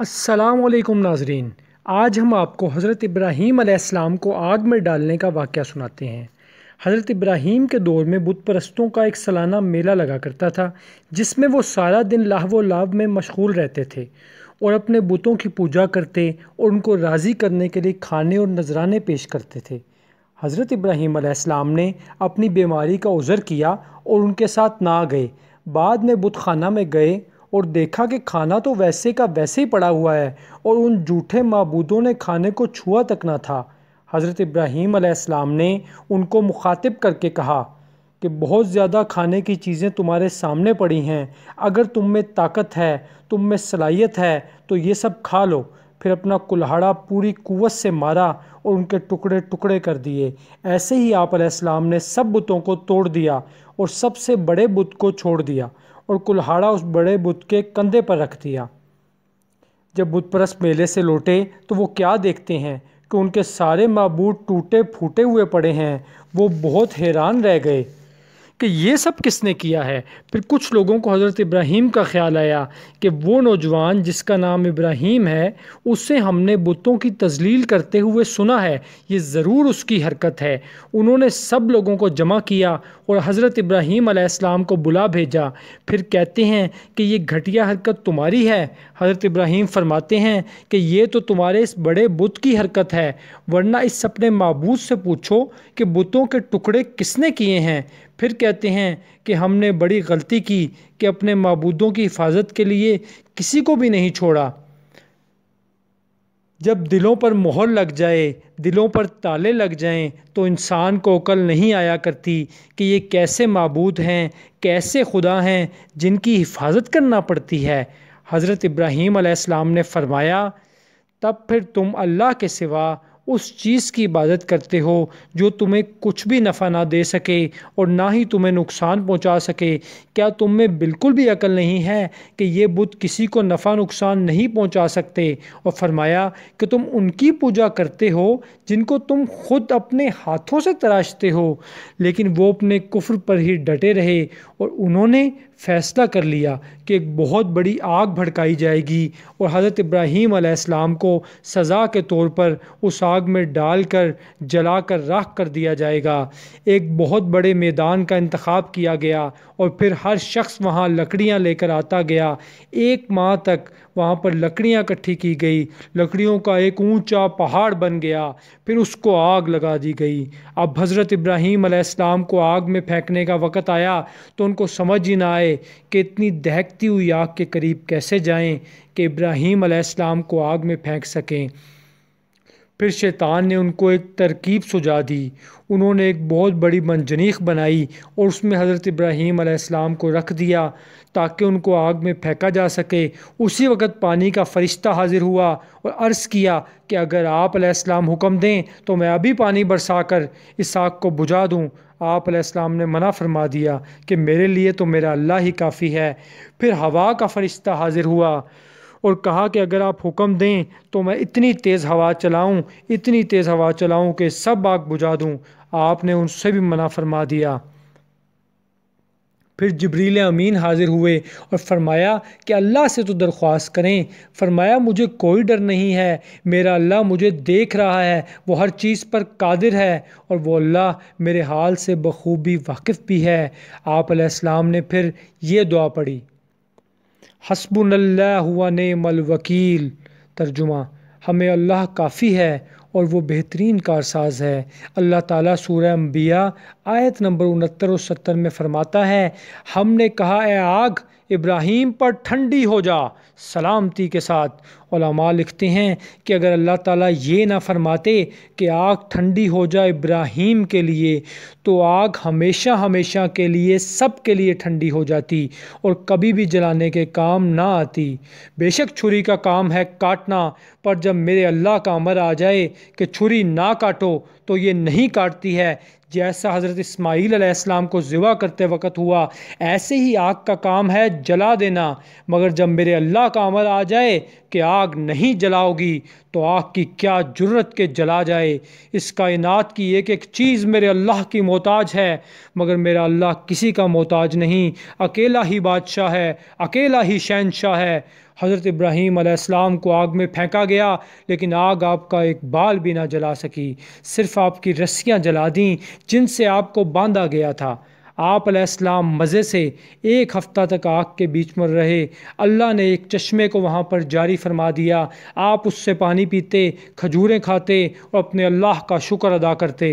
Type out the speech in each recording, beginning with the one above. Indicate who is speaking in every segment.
Speaker 1: असलकुम नाजरीन आज हम आपको हज़रत इब्राहीम आसमाम को आग में डालने का वाक़ सुनाते हैं हज़रत इब्राहीम के दौर में बुत परस्तों का एक सालाना मेला लगा करता था जिसमें वो सारा दिन लाहव लाभ में मशगूल रहते थे और अपने बुतों की पूजा करते और उनको राज़ी करने के लिए खाने और नजराने पेश करते थे हज़रत इब्राहीम आसमाम ने अपनी बीमारी का उज़र किया और उनके साथ ना गए बाद में बुत खाना में गए और देखा कि खाना तो वैसे का वैसे ही पड़ा हुआ है और उन जूठे मबूदों ने खाने को छुआ तक ना था हज़रत इब्राहीम ने उनको मुखातिब करके कहा कि बहुत ज़्यादा खाने की चीज़ें तुम्हारे सामने पड़ी हैं अगर तुम में ताकत है तुम में सलाहियत है तो ये सब खा लो फिर अपना कुल्हाड़ा पूरी कुवत से मारा और उनके टुकड़े टुकड़े कर दिए ऐसे ही आप ने सब बुतों को तोड़ दिया और सबसे बड़े बुत को छोड़ दिया और कुल्हाड़ा उस बड़े बुत के कंधे पर रख दिया जब बुतपरस मेले से लौटे तो वो क्या देखते हैं कि उनके सारे मबूत टूटे फूटे हुए पड़े हैं वो बहुत हैरान रह गए कि ये सब किसने किया है फिर कुछ लोगों को हज़रत इब्राहीम का ख्याल आया कि वो नौजवान जिसका नाम इब्राहीम है उससे हमने बुतों की तजलील करते हुए सुना है ये ज़रूर उसकी हरकत है उन्होंने सब लोगों को जमा किया और हज़रत इब्राहीम आसमाम को बुला भेजा फिर कहते हैं कि ये घटिया हरकत तुम्हारी है हज़रत इब्राहीम फरमाते हैं कि ये तो तुम्हारे इस बड़े बुत की हरकत है वरना इस अपने मबूद से पूछो कि बुतों के टुकड़े किसने किए हैं फिर कहते हैं कि हमने बड़ी गलती की कि अपने मबूदों की हिफाजत के लिए किसी को भी नहीं छोड़ा जब दिलों पर मोहर लग जाए दिलों पर ताले लग जाएं तो इंसान को अकल नहीं आया करती कि ये कैसे मबूद हैं कैसे खुदा हैं जिनकी हिफाजत करना पड़ती है हज़रत इब्राहीम ने फ़रमाया तब फिर तुम अल्लाह के सिवा उस चीज़ की इबादत करते हो जो तुम्हें कुछ भी नफ़ा ना दे सके और ना ही तुम्हें नुकसान पहुंचा सके क्या तुम में बिल्कुल भी अकल नहीं है कि ये बुत किसी को नफ़ा नुकसान नहीं पहुंचा सकते और फरमाया कि तुम उनकी पूजा करते हो जिनको तुम खुद अपने हाथों से तराशते हो लेकिन वो अपने कुफर पर ही डटे रहे और उन्होंने फ़ैसला कर लिया कि एक बहुत बड़ी आग भड़काई जाएगी और हज़रत इब्राहीम को सज़ा के तौर पर उस आग में डालकर जलाकर राख कर दिया जाएगा एक बहुत बड़े मैदान का इंतखब किया गया और फिर हर शख्स वहाँ लकड़ियाँ लेकर आता गया एक माह तक वहाँ पर लकड़ियाँ इकट्ठी की गई लकड़ियों का एक ऊंचा पहाड़ बन गया फिर उसको आग लगा दी गई अब हज़रत इब्राहीम को आग में फेंकने का वक़्त आया तो उनको समझ ही ना आए कि इतनी दहकती हुई आग के करीब कैसे जाएं कि इब्राहीम को आग में फेंक सकें फिर शैतान ने उनको एक तरकीब सुझा दी उन्होंने एक बहुत बड़ी मंजनीख बनाई और उसमें हज़रत इब्राहीम आसमाम को रख दिया ताकि उनको आग में फेंका जा सके उसी वक़्त पानी का फ़रिश्ता हाजिर हुआ और अर्ज़ किया कि अगर आप आसमाम हुक्म दें तो मैं अभी पानी बरसा कर इस आग को बुझा दूँ आप ने मना फरमा दिया कि मेरे लिए तो मेरा अल्लाह ही काफ़ी है फिर हवा का फ़रिश्ता हाजिर हुआ और कहा कि अगर आप हुक्म दें तो मैं इतनी तेज़ हवा चलाऊं इतनी तेज़ हवा चलाऊं कि सब आग बुझा दूं आपने उनसे भी मना फरमा दिया फिर जबरील अमीन हाज़िर हुए और फरमाया कि अल्लाह से तो दरख्वास्त करें फरमाया मुझे कोई डर नहीं है मेरा अल्लाह मुझे देख रहा है वो हर चीज़ पर कादिर है और वो अल्लाह मेरे हाल से बखूबी वाकिफ़ भी है आप ने फिर ये दुआ पढ़ी हसबुल्ला हुआ नमल वकील तर्जुमा हमें अल्लाह काफ़ी है और वो बेहतरीन कारसाज है अल्लाह ताला सूरह अम्बिया आयत नंबर उनहत्तर और सत्तर में फ़रमाता है हमने कहा ए आग इब्राहिम पर ठंडी हो जा सलामती के साथ लिखते हैं कि अगर अल्लाह ताला ये ना फरमाते कि आग ठंडी हो जा इब्राहीम के लिए तो आग हमेशा हमेशा के लिए सब के लिए ठंडी हो जाती और कभी भी जलाने के काम ना आती बेशक छुरी का काम है काटना पर जब मेरे अल्लाह का अमर आ जाए कि छुरी ना काटो तो ये नहीं काटती है जैसा हज़रत इस्माईल आसमाम को ज़िवा करते वक़्त हुआ ऐसे ही आग का काम है जला देना मगर जब मेरे अल्लाह का अमल आ जाए कि आग नहीं जलाओगी तो आग की क्या जरूरत के जला जाए इस कायनात की एक एक चीज़ मेरे अल्लाह की मोहताज है मगर मेरा अल्लाह किसी का मोहताज नहीं अकेला ही बादशाह है अकेला ही शहनशाह है हज़रत इब्राहीम आसमाम को आग में फेंका गया लेकिन आग आपका एक बाल भी ना जला सकी सिर्फ आपकी रस्सियाँ जला दीं जिनसे आपको बांधा गया था आप आसमाम मज़े से एक हफ़्ता तक आग के बीच में रहे अल्लाह ने एक चश्मे को वहाँ पर जारी फरमा दिया आप उससे पानी पीते खजूरें खाते और अपने अल्लाह का शुक्र अदा करते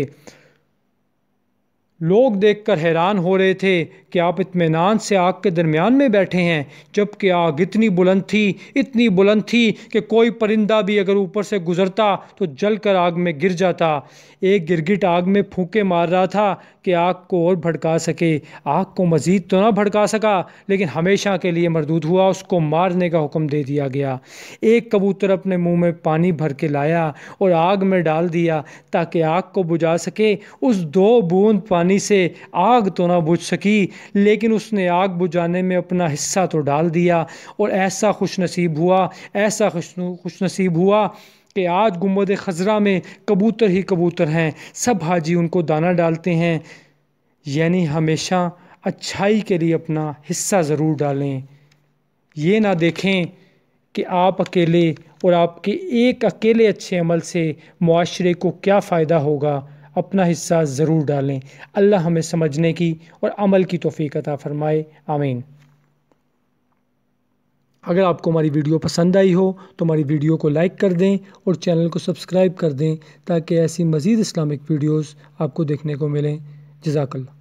Speaker 1: लोग देखकर हैरान हो रहे थे कि आप इतमान से आग के दरमियान में बैठे हैं जबकि आग इतनी बुलंद थी इतनी बुलंद थी कि कोई परिंदा भी अगर ऊपर से गुज़रता तो जलकर आग में गिर जाता एक गिरगिट आग में फूके मार रहा था कि आग को और भड़का सके आग को मज़ीद तो ना भड़का सका लेकिन हमेशा के लिए मरदूद हुआ उसको मारने का हुक्म दे दिया गया एक कबूतर अपने मुंह में पानी भर के लाया और आग में डाल दिया ताकि आग को बुझा सके उस दो बूंद पानी से आग तो ना बुझ सकी लेकिन उसने आग बुझाने में अपना हिस्सा तो डाल दिया और ऐसा खुश हुआ ऐसा खुश नसीब हुआ कि आज गुम्बद खजरा में कबूतर ही कबूतर हैं सब हाजी उनको दाना डालते हैं यानी हमेशा अच्छाई के लिए अपना हिस्सा ज़रूर डालें ये ना देखें कि आप अकेले और आपके एक अकेले अच्छे अमल से माशरे को क्या फ़ायदा होगा अपना हिस्सा ज़रूर डालें अल्लाह हमें समझने की और अमल की तोफ़ी अता फ़रमाए आमीन अगर आपको हमारी वीडियो पसंद आई हो तो हमारी वीडियो को लाइक कर दें और चैनल को सब्सक्राइब कर दें ताकि ऐसी मज़ीद इस्लामिक वीडियोज़ आपको देखने को मिलें जजाकल्ला